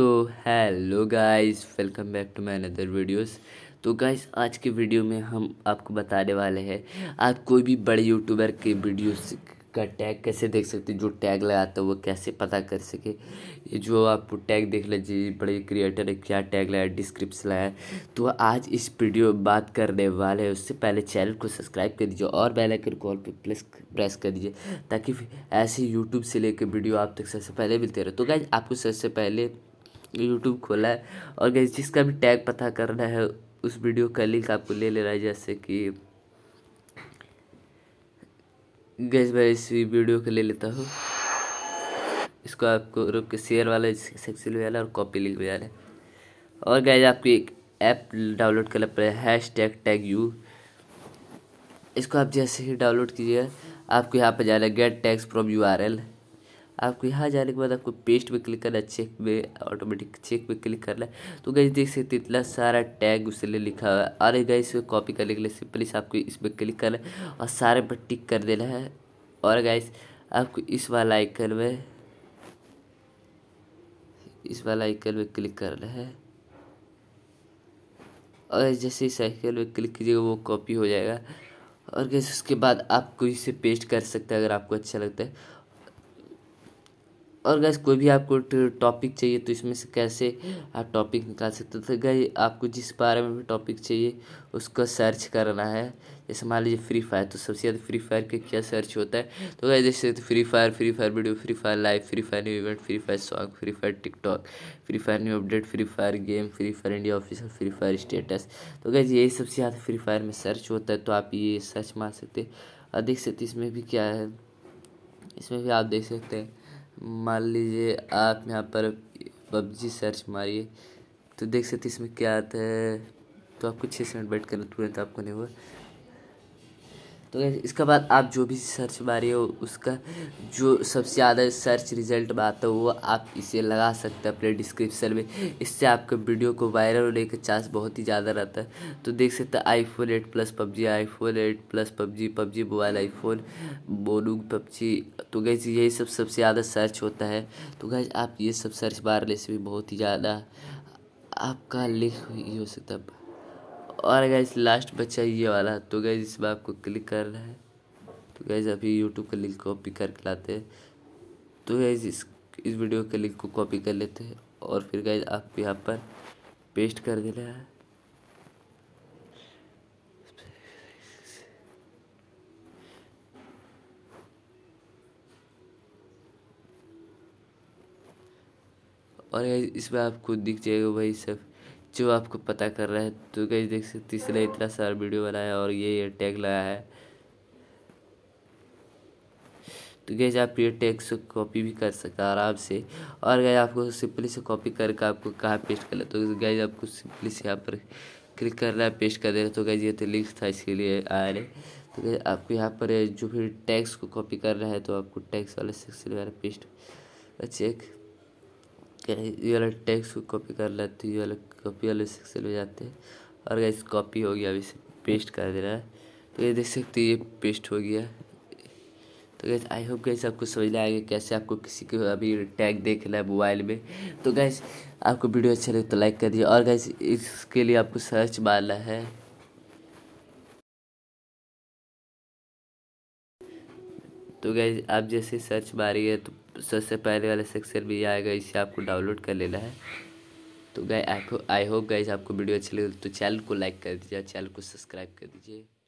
तो hello guys welcome back to my another videos तो guys आज के वीडियो में हम आपको बताने वाले हैं आप कोई भी बड़े यूट्यूबर के वीडियोस का टैग कैसे देख सकते जो टैग लगाता है वो कैसे पता कर सके ये जो आपको टैग देख लीजिए बड़े क्रिएटर है क्या टैग लगाया डिस्क्रिप्स लगाया तो आज इस वीडियो बात करने वाले हैं उससे पहले चैनल को सब्सक्राइब कर दीजिए और बेल आइकन कॉल पे प्लस प्रेस कर दीजिए ताकि ऐसे यूट्यूब से लेकर वीडियो आप तक सबसे पहले मिलते रहे तो गाइज आपको सबसे पहले यूट्यूब खोला है और गैस जिसका भी टैग पता करना है उस वीडियो का लिंक आपको ले लेना है जैसे कि गैस मैं इस वीडियो को ले लेता हूँ इसको आपको रुक के शेयर वाला सेक्शन में आना और कॉपी लिंक में आना और गैस आपको एक ऐप डाउनलोड करना पड़ेगा हैश टैग टैग यू इसको आप जैसे ही डाउनलोड कीजिएगा आपको यहाँ पर जाना है get text from U R L आपको यहाँ जाने के बाद आपको पेस्ट पे क्लिक करना है चेक में ऑटोमेटिक चेक पे क्लिक करना है तो गैस देख सकते इतना सारा टैग ले लिखा हुआ है अरे गाइस इसको कॉपी करने के लिए सिंपली से आपको इस पर क्लिक करना है और सारे पर टिक कर देना है और गैस आपको इस वाला आइकन में इस वाला आइकन में क्लिक करना है और जैसे इस आइकन में क्लिक कीजिएगा वो कॉपी हो जाएगा और कैसे उसके बाद आप कोई इसे पेस्ट कर सकते हैं अगर आपको अच्छा लगता है और गैस कोई भी आपको टॉपिक चाहिए तो इसमें से कैसे आप टॉपिक निकाल सकते हो तो गई आपको जिस बारे में भी टॉपिक चाहिए उसको सर्च करना है जैसे मान लीजिए फ्री फायर तो सबसे ज़्यादा फ्री फायर का क्या सर्च होता है तो गई जैसे free fire free fire video free fire live free fire new event free fire song free fire TikTok free fire new update free fire game free fire India official free fire status तो गई यही सबसे ज़्यादा free fire में search होता है तो आप ये सर्च मार सकते और देख सकते इसमें भी क्या है इसमें भी आप देख सकते हैं मान लीजिए आप यहाँ पर पबजी सर्च मारिए तो देख सकते इसमें क्या आता है तो आपको छः मिनट वेट करना तुरंत आपको नहीं हुआ तो इसके बाद आप जो भी सर्च मारे हो उसका जो सबसे ज़्यादा सर्च रिजल्ट आता हो वो आप इसे लगा सकते हैं अपने डिस्क्रिप्शन में इससे आपके वीडियो को वायरल होने का चांस बहुत ही ज़्यादा रहता है तो देख सकते हैं iPhone eight plus PUBG iPhone eight plus PUBG PUBG mobile iPhone बोनू पबजी तो गैस यही सब सबसे ज़्यादा सर्च होता है तो गैस आप ये सब सर्च मारने से भी बहुत ही ज़्यादा आपका लिख ही हो सकता है और गैस लास्ट बच्चा ये वाला तो गैस इस बार आपको क्लिक कर रहा है तो गैस अभी यूट्यूब का लिंक कॉपी करके लाते हैं तो गैस इस इस वीडियो के लिंक को कॉपी कर लेते हैं और फिर गैस आप यहाँ पर पेस्ट कर देना है और इसमें आपको दिख जाएगा वही सब जो आपको पता कर रहा है तो गई देख सकते इसलिए इतना सारा वीडियो बनाया और ये ये टैग लगाया है तो गैज आप ये टैग से कॉपी भी कर सकते हैं आराम से और गए आपको सिंपली से कॉपी करके आपको कहाँ पेस्ट करना तो गए आपको सिंपली से यहाँ पर क्लिक करना है पेस्ट कर देना तो गैज ये तो लिंक था इसके लिए आया नहीं तो गैज आपको यहाँ पर जो भी टैक्स को कॉपी करना है तो आपको टैक्स वाले सेक्शन वगैरह पेस्ट अच्छे ये वाला टेक्स्ट को कॉपी कर लेते हैं ये वाला कॉपी वाले सेक्शन में जाते हैं और गैस कॉपी हो गया अभी से पेस्ट कर देना है तो ये देख सकते ये पेस्ट हो गया तो गैस आई होप गैस आपको समझ में आएगा कैसे आपको किसी को अभी टैग देखना है मोबाइल में तो गैस आपको वीडियो अच्छा लगे तो लाइक कर दीजिए और गैस इसके लिए आपको सर्च मारना है तो गई आप जैसे सर्च मारी है तो सबसे पहले वाला सेक्शन भी आएगा इसे आपको डाउनलोड कर लेना है तो गए आई होप गाइज आपको वीडियो अच्छी लगे तो चैनल को लाइक कर दीजिए चैनल को सब्सक्राइब कर दीजिए